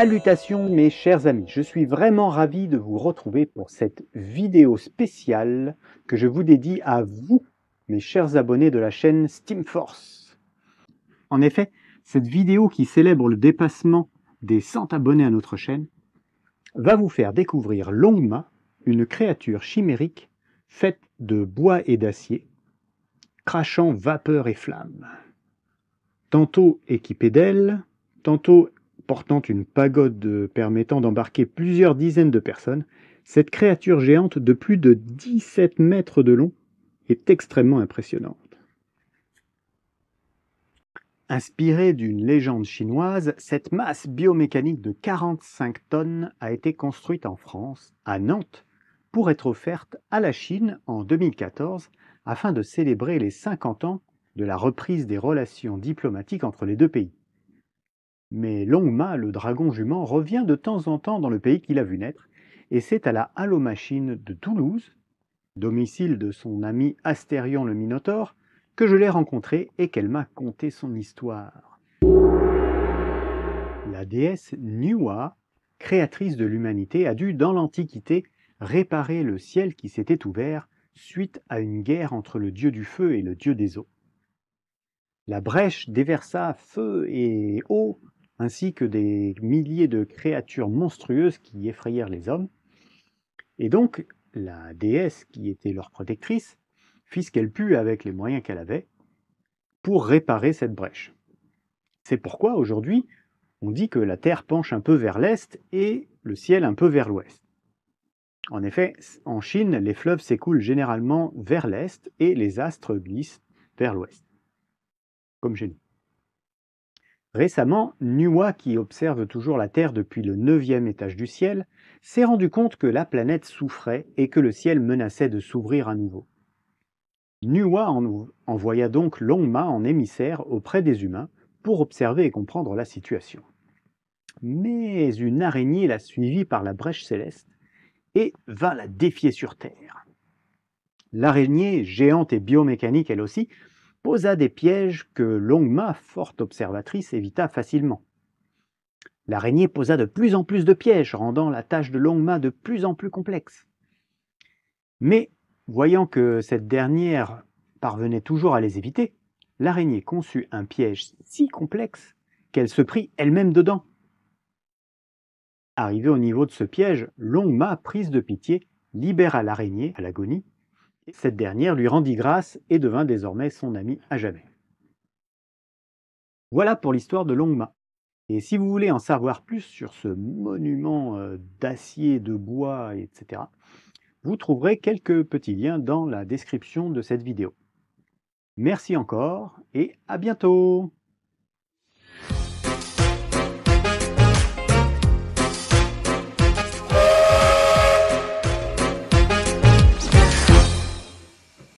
Salutations mes chers amis, je suis vraiment ravi de vous retrouver pour cette vidéo spéciale que je vous dédie à vous, mes chers abonnés de la chaîne Steamforce. En effet, cette vidéo qui célèbre le dépassement des 100 abonnés à notre chaîne va vous faire découvrir Longma, une créature chimérique faite de bois et d'acier, crachant vapeur et flammes. Tantôt équipée d'ailes, tantôt portant une pagode permettant d'embarquer plusieurs dizaines de personnes, cette créature géante de plus de 17 mètres de long est extrêmement impressionnante. Inspirée d'une légende chinoise, cette masse biomécanique de 45 tonnes a été construite en France, à Nantes, pour être offerte à la Chine en 2014 afin de célébrer les 50 ans de la reprise des relations diplomatiques entre les deux pays. Mais Longma, le dragon jument, revient de temps en temps dans le pays qu'il a vu naître, et c'est à la Halomachine de Toulouse, domicile de son ami Astérion le Minotaure, que je l'ai rencontré et qu'elle m'a conté son histoire. La déesse Nuwa, créatrice de l'humanité, a dû, dans l'Antiquité, réparer le ciel qui s'était ouvert suite à une guerre entre le dieu du feu et le dieu des eaux. La brèche déversa feu et eau ainsi que des milliers de créatures monstrueuses qui effrayèrent les hommes. Et donc, la déesse qui était leur protectrice fit ce qu'elle put avec les moyens qu'elle avait pour réparer cette brèche. C'est pourquoi aujourd'hui, on dit que la Terre penche un peu vers l'est et le ciel un peu vers l'ouest. En effet, en Chine, les fleuves s'écoulent généralement vers l'est et les astres glissent vers l'ouest, comme chez nous. Récemment, Nua qui observe toujours la Terre depuis le neuvième étage du ciel, s'est rendu compte que la planète souffrait et que le ciel menaçait de s'ouvrir à nouveau. Nuwa envoya donc Longma en émissaire auprès des humains pour observer et comprendre la situation. Mais une araignée la suivit par la brèche céleste et vint la défier sur Terre. L'araignée, géante et biomécanique elle aussi, posa des pièges que Longma, forte observatrice, évita facilement. L'araignée posa de plus en plus de pièges, rendant la tâche de Longma de plus en plus complexe. Mais, voyant que cette dernière parvenait toujours à les éviter, l'araignée conçut un piège si complexe qu'elle se prit elle-même dedans. Arrivée au niveau de ce piège, Longma, prise de pitié, libéra l'araignée à l'agonie cette dernière lui rendit grâce et devint désormais son ami à jamais. Voilà pour l'histoire de Longma. Et si vous voulez en savoir plus sur ce monument euh, d'acier, de bois, etc., vous trouverez quelques petits liens dans la description de cette vidéo. Merci encore et à bientôt